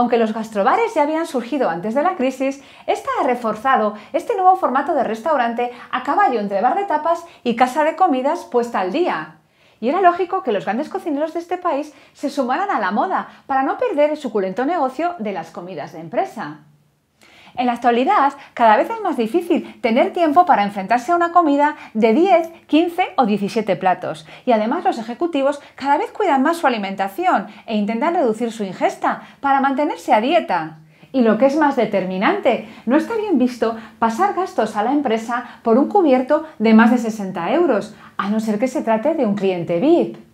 Aunque los gastrobares ya habían surgido antes de la crisis, esta ha reforzado este nuevo formato de restaurante a caballo entre bar de tapas y casa de comidas puesta al día. Y era lógico que los grandes cocineros de este país se sumaran a la moda para no perder el suculento negocio de las comidas de empresa. En la actualidad, cada vez es más difícil tener tiempo para enfrentarse a una comida de 10, 15 o 17 platos. Y además los ejecutivos cada vez cuidan más su alimentación e intentan reducir su ingesta para mantenerse a dieta. Y lo que es más determinante, no está bien visto pasar gastos a la empresa por un cubierto de más de 60 euros, a no ser que se trate de un cliente VIP.